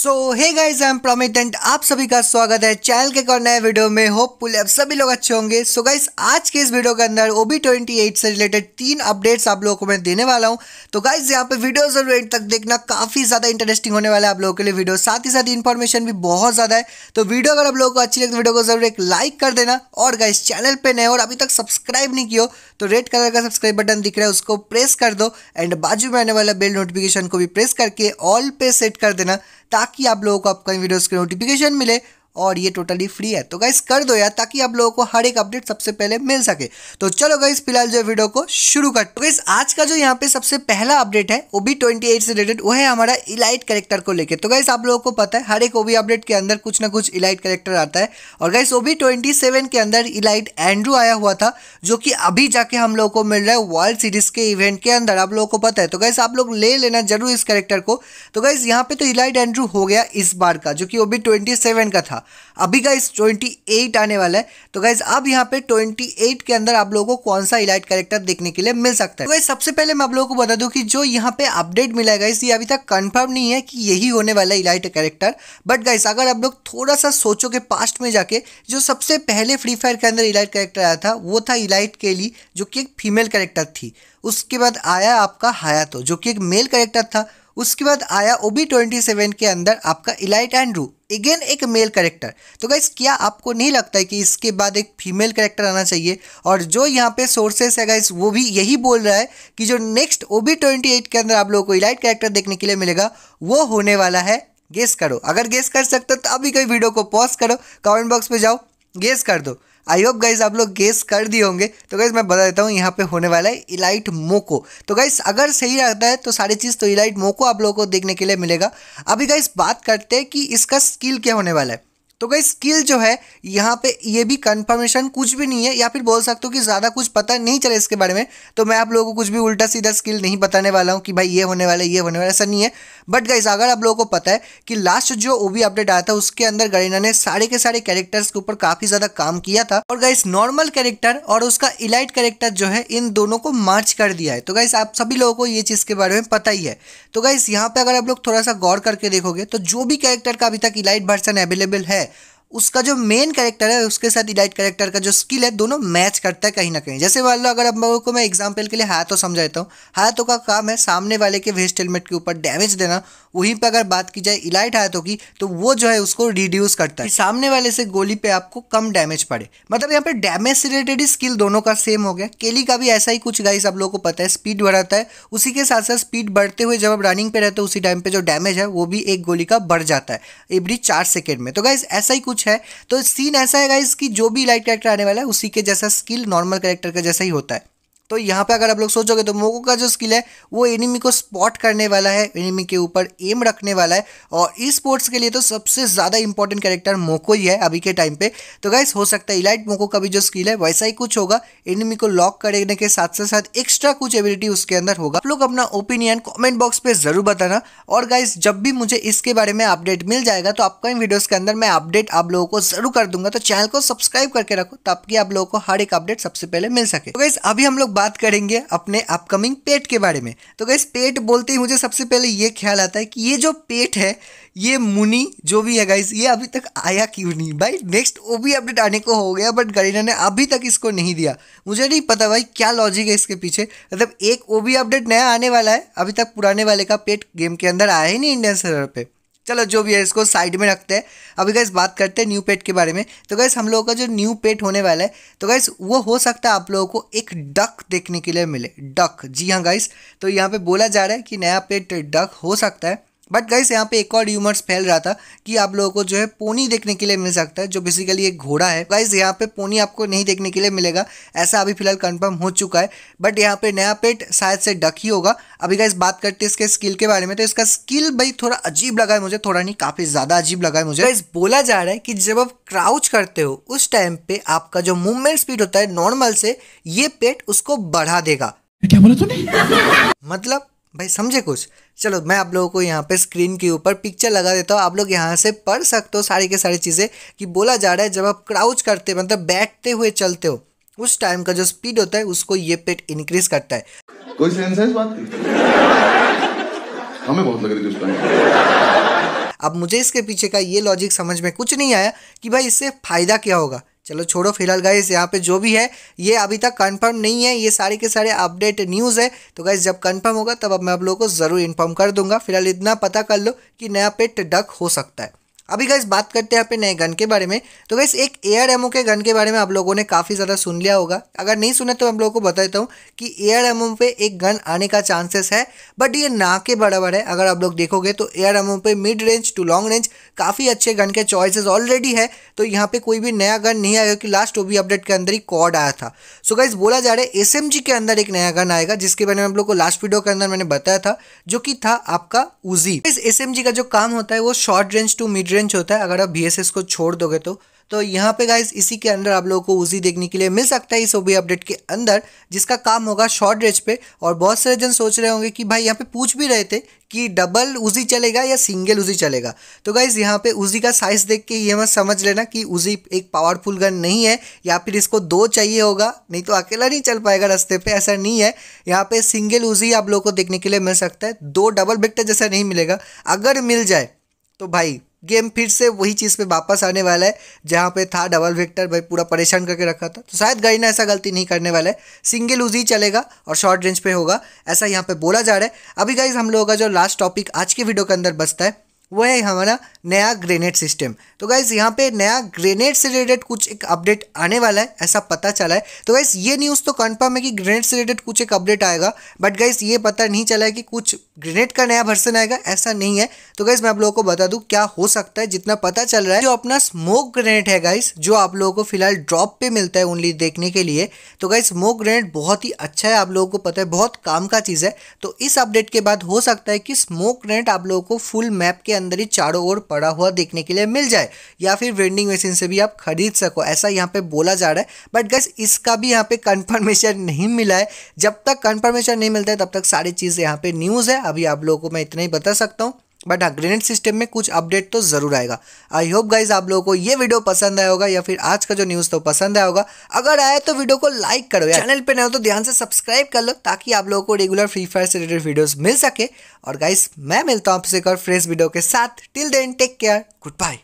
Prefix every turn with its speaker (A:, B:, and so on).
A: so hey guys I am Pramit and आप सभी का स्वागत है चैनल के एक और नए वीडियो में होपफुल आप सभी लोग अच्छे होंगे सो so गाइज आज के इस वीडियो के अंदर ओबी ट्वेंटी एट से रिलेटेड तीन अपडेट्स आप लोगों को मैं देने वाला हूँ तो गाइज यहाँ पे वीडियो जरूर एंड तक देखना काफ़ी ज़्यादा इंटरेस्टिंग होने वाला है आप लोगों के लिए वीडियो साथ ही साथ इन्फॉर्मेशन भी बहुत ज़्यादा है तो वीडियो अगर आप लोगों को अच्छी लगे तो वीडियो को जरूर एक लाइक कर देना और गाइज चैनल पर नए और अभी तक सब्सक्राइब नहीं किया तो रेड कलर का सब्सक्राइब बटन दिख रहा है उसको प्रेस कर दो एंड बाजू में आने वाला बेल नोटिफिकेशन को भी प्रेस करके ऑल पे सेट कर देना ताकि आप लोगों को अपकमिंग वीडियोज़ के नोटिफिकेशन मिले और ये टोटली फ्री है तो गाइस कर दो यार ताकि आप लोगों को हर एक अपडेट सबसे पहले मिल सके तो चलो गाइस फिलहाल जो वीडियो को शुरू कर तो गाइस आज का जो यहाँ पे सबसे पहला अपडेट है ओबी ट्वेंटी से रिलेटेड वो है हमारा इलाइट करेक्टर को लेकर तो गाइस आप लोगों को पता है हर एक ओबी अपडेट के अंदर कुछ ना कुछ इलाइट करेक्टर आता है और गाइस ओबी ट्वेंटी के अंदर इलाइट एंड्रू आया हुआ था जो कि अभी जाके हम लोग को मिल रहा है वर्ल्ड सीरीज के इवेंट के अंदर आप लोगों को पता है तो गाइस आप लोग ले लेना जरूर इस करेक्टर को तो गाइस यहाँ पे तो इलाइट एंड्रू हो गया इस बार का जो कि ओबी ट्वेंटी का था अभी गाइज 28 आने वाला है तो गाइज अब यहाँ पे 28 के अंदर आप लोगों को कौन सा इलाइट कैरेक्टर देखने के लिए मिल सकता है तो सबसे पहले मैं आप लोगों को बता दूँ कि जो यहाँ पे अपडेट मिला है गाइस ये अभी तक कन्फर्म नहीं है कि यही होने वाला है इलाइट कैरेक्टर बट गाइज अगर आप लोग थोड़ा सा सोचो के पास्ट में जाके जो सबसे पहले फ्री फायर के अंदर इलाइट कैरेक्टर आया था वो था इलाइट केली जो कि एक फीमेल कैरेक्टर थी उसके बाद आया आपका हयातो जो कि एक मेल कैरेक्टर था उसके बाद आया ओ बी ट्वेंटी सेवन के अंदर आपका इलाइट एंड्रू अगेन एक मेल करेक्टर तो गाइज क्या आपको नहीं लगता है कि इसके बाद एक फीमेल करेक्टर आना चाहिए और जो यहाँ पे सोर्सेस है गाइज वो भी यही बोल रहा है कि जो next O B twenty eight के अंदर आप लोगों को इलाइट करेक्टर देखने के लिए मिलेगा वो होने वाला है गेस करो अगर गेस कर सकते हो तो अभी कोई वीडियो को पॉज करो कमेंट बॉक्स में जाओ गेस कर दो आई होप गाइज आप लोग गेस कर दिए होंगे तो गाइज मैं बता देता हूँ यहाँ पे होने वाला है इलाइट मोको तो गाइज अगर सही रहता है तो सारी चीज़ तो इलाइट मोको आप लोगों को देखने के लिए मिलेगा अभी गाइज बात करते हैं कि इसका स्किल क्या होने वाला है तो गई स्किल जो है यहाँ पे ये भी कंफर्मेशन कुछ भी नहीं है या फिर बोल सकते हो कि ज़्यादा कुछ पता नहीं चले इसके बारे में तो मैं आप लोगों को कुछ भी उल्टा सीधा स्किल नहीं बताने वाला हूँ कि भाई ये होने वाला है ये होने वाला ऐसा नहीं है बट गाइज अगर आप लोगों को पता है कि लास्ट जो ओ अपडेट आया था उसके अंदर गरीना ने सारे के सारे कैरेक्टर्स के ऊपर काफ़ी ज़्यादा काम किया था और गाइस नॉर्मल कैरेक्टर और उसका इलाइट कैरेक्टर जो है इन दोनों को मार्च कर दिया है तो गाइस आप सभी लोगों को ये चीज़ के बारे में पता ही है तो गाइस यहाँ पे अगर आप लोग थोड़ा सा गौर करके देखोगे तो जो भी कैरेक्टर का अभी तक इलाइट वर्सन अवेलेबल है उसका जो मेन कैरेक्टर है उसके साथ इलाइट कैरेक्टर का जो स्किल है दोनों मैच करता है कहीं ना कहीं जैसे मान लो अगर हम लोगों को मैं एग्जाम्पल के लिए हाथों समझाता हूँ हाथों का काम है सामने वाले के वेस्ट हेलमेट के ऊपर डैमेज देना वहीं पर अगर बात की जाए इलाइट हाथों की तो वो जो है उसको रिड्यूस करता है सामने वाले से गोली पे आपको कम डैमेज पड़े मतलब यहाँ पर डैमेज से रिलेटेड स्किल दोनों का सेम हो गया केली का भी ऐसा ही कुछ गाइस आप लोगों को पता है स्पीड बढ़ाता है उसी के साथ साथ स्पीड बढ़ते हुए जब आप रनिंग पे रहते हो उसी टाइम पर जो डैमेज है वो भी एक गोली का बढ़ जाता है एवरी चार सेकेंड में तो गाइस ऐसा ही कुछ कुछ है तो सीन ऐसा है गाइज कि जो भी लाइट कैरेक्टर आने वाला है उसी के जैसा स्किल नॉर्मल कैरेक्टर का जैसा ही होता है तो यहाँ पे अगर आप लोग सोचोगे तो मोको का जो स्किल है वो एनिमी को स्पॉट करने वाला है एनिमी के ऊपर एम रखने वाला है और ई स्पोर्ट्स के लिए तो सबसे ज़्यादा इंपॉर्टेंट कैरेक्टर मोको ही है अभी के टाइम पे तो गाइस हो सकता है इलाइट मोको का भी जो स्किल है वैसा ही कुछ होगा एनिमी को लॉक करने के साथ साथ एक्स्ट्रा कुछ एबिलिटी उसके अंदर होगा आप लोग अपना ओपिनियन कॉमेंट बॉक्स पर ज़रूर बताना और गाइस जब भी मुझे इसके बारे में अपडेट मिल जाएगा तो अपकमिंग वीडियोज़ के अंदर मैं अपडेट आप लोगों को ज़रूर कर दूंगा तो चैनल को सब्सक्राइब करके रखो ताकि आप लोगों को हर एक अपडेट सबसे पहले मिल सके तो गाइस अभी हम लोग बात करेंगे अपने अपकमिंग पेट के बारे में तो गैस पेट बोलते ही मुझे सबसे पहले ये ख्याल आता है कि ये जो पेट है ये मुनि जो भी है गाइज ये अभी तक आया क्यों नहीं भाई नेक्स्ट वो भी अपडेट आने को हो गया बट गरीना ने अभी तक इसको नहीं दिया मुझे नहीं पता भाई क्या लॉजिक है इसके पीछे मतलब एक वो भी अपडेट नया आने वाला है अभी तक पुराने वाले का पेट गेम के अंदर आया ही नहीं इंडियन सर्वर पर चलो जो भी है इसको साइड में रखते हैं अभी गैस बात करते हैं न्यू पेट के बारे में तो गैस हम लोगों का जो न्यू पेट होने वाला है तो गैस वो हो सकता है आप लोगों को एक डक देखने के लिए मिले डक जी हाँ गाइस तो यहाँ पर बोला जा रहा है कि नया पेट डक हो सकता है बट गाइस यहाँ पे एक और यूमर्स फैल रहा था कि आप लोगों को जो है पोनी देखने के लिए मिल सकता है जो बेसिकली एक घोड़ा है गाइस यहाँ पे पोनी आपको नहीं देखने के लिए मिलेगा ऐसा अभी फिलहाल कंफर्म हो चुका है बट यहाँ पे नया पेट शायद से डक ही होगा अभी गाइस बात करते हैं इसके स्किल के बारे में तो इसका स्किल भाई थोड़ा अजीब लगा है मुझे थोड़ा नहीं काफ़ी ज़्यादा अजीब लगा है मुझे गाइस बोला जा रहा है कि जब आप क्राउच करते हो उस टाइम पे आपका जो मूवमेंट स्पीड होता है नॉर्मल से ये पेट उसको बढ़ा देगा क्या बोला तूने मतलब भाई समझे कुछ चलो मैं आप लोगों को यहाँ पे स्क्रीन के ऊपर पिक्चर लगा देता हूँ आप लोग यहाँ से पढ़ सकते हो सारी के सारी चीज़ें कि बोला जा रहा है जब आप क्राउच करते मतलब बैठते हुए चलते हो उस टाइम का जो स्पीड होता है उसको ये पेट इंक्रीज करता है कोई सेंस है इस बात की हमें बहुत लग रही थी अब मुझे इसके पीछे का ये लॉजिक समझ में कुछ नहीं आया कि भाई इससे फायदा क्या होगा चलो छोड़ो फिलहाल गाइज यहाँ पे जो भी है ये अभी तक कंफर्म नहीं है ये सारे के सारे अपडेट न्यूज़ है तो गाइज जब कंफर्म होगा तब अब मैं आप लोगों को ज़रूर इन्फॉर्म कर दूंगा फिलहाल इतना पता कर लो कि नया पेट डक हो सकता है अभी गैस बात करते हैं आप नए गन के बारे में तो गैस एक एयर एमओ के गन के बारे में आप लोगों ने काफ़ी ज़्यादा सुन लिया होगा अगर नहीं सुना तो आप लोगों को बता देता हूँ कि एयर एमओ पे एक गन आने का चांसेस है बट ये ना के बराबर है अगर आप लोग देखोगे तो एयर एमओ पे mid range to long range काफ़ी अच्छे गन के चॉइसेस ऑलरेडी है तो यहाँ पे कोई भी नया गन नहीं आया क्योंकि लास्ट ओबी अपडेट के अंदर ही कॉड आया था सो गाइस बोला जा रहा है एस के अंदर एक नया गन आएगा जिसके बारे में आप लोग को लास्ट वीडियो के अंदर मैंने बताया था जो कि था आपका उजी इस एस का जो काम होता है वो short range to mid range range होता है अगर आप बी को छोड़ दोगे तो तो यहाँ पे गाइज इसी के अंदर आप लोगों को उजी देखने के लिए मिल सकता है इस ओबी अपडेट के अंदर जिसका काम होगा शॉर्ट रेंज पे और बहुत सारे जन सोच रहे होंगे कि भाई यहाँ पे पूछ भी रहे थे कि डबल उजी चलेगा या सिंगल उजी चलेगा तो गाइज यहाँ पे उजी का साइज़ देख के ये मत समझ लेना कि उजी एक पावरफुल गन नहीं है या फिर इसको दो चाहिए होगा नहीं तो अकेला नहीं चल पाएगा रास्ते पे ऐसा नहीं है यहाँ पे सिंगल उजी आप लोगों को देखने के लिए मिल सकता है दो डबल बिकटे जैसा नहीं मिलेगा अगर मिल जाए तो भाई गेम फिर से वही चीज़ पे वापस आने वाला है जहाँ पे था डबल विक्टर भाई पूरा परेशान करके रखा था तो शायद गाइना ऐसा गलती नहीं करने वाला है सिंगल उजी ही चलेगा और शॉर्ट रेंज पे होगा ऐसा यहाँ पे बोला जा रहा है अभी गाइज हम लोगों का जो लास्ट टॉपिक आज के वीडियो के अंदर बचता है वो है हमारा नया ग्रेनेड सिस्टम तो गाइज़ यहाँ पे नया ग्रेनेड से रिलेटेड कुछ एक अपडेट आने वाला है ऐसा पता चला है तो गाइज़ ये न्यूज़ तो कंफर्म है कि ग्रेनेड से रिलेटेड कुछ एक अपडेट आएगा बट गाइज़ ये पता नहीं चला है कि कुछ ग्रेनेड का नया वर्सन आएगा ऐसा नहीं है तो गाइज़ मैं आप लोगों को बता दूँ क्या हो सकता है जितना पता चल रहा है जो अपना स्मोक ग्रेनेड है गाइज़ जो आप लोगों को फिलहाल ड्रॉप पर मिलता है ओनली देखने के लिए तो गाइज़ स्मोक ग्रेनेड बहुत ही अच्छा है आप लोगों को पता है बहुत काम का चीज़ है तो इस अपडेट के बाद हो सकता है कि स्मोक ग्रेनेड आप लोगों को फुल मैप के अंदर ही चारों ओर पड़ा हुआ देखने के लिए मिल जाए या फिर वेंडिंग मशीन से भी आप खरीद सको ऐसा यहाँ पे बोला जा रहा है बट गैस इसका भी यहाँ पे कन्फर्मेशन नहीं मिला है जब तक कन्फर्मेशन नहीं मिलता है तब तक सारी चीज़ यहाँ पे न्यूज़ है अभी आप लोगों को मैं इतना ही बता सकता हूँ बट हाँ ग्रेनेड सिस्टम में कुछ अपडेट तो ज़रूर आएगा आई होप गाइज आप लोगों को ये वीडियो पसंद आया होगा या फिर आज का जो न्यूज़ तो पसंद आया होगा अगर आया तो वीडियो को लाइक करो यार चैनल पे नए हो तो ध्यान से सब्सक्राइब कर लो ताकि आप लोगों को रेगुलर फ्री फायर से रिलेटेड वीडियोस मिल सके और गाइज मैं मिलता हूँ आपसे एक और फ्रेश वीडियो के साथ till then take care good bye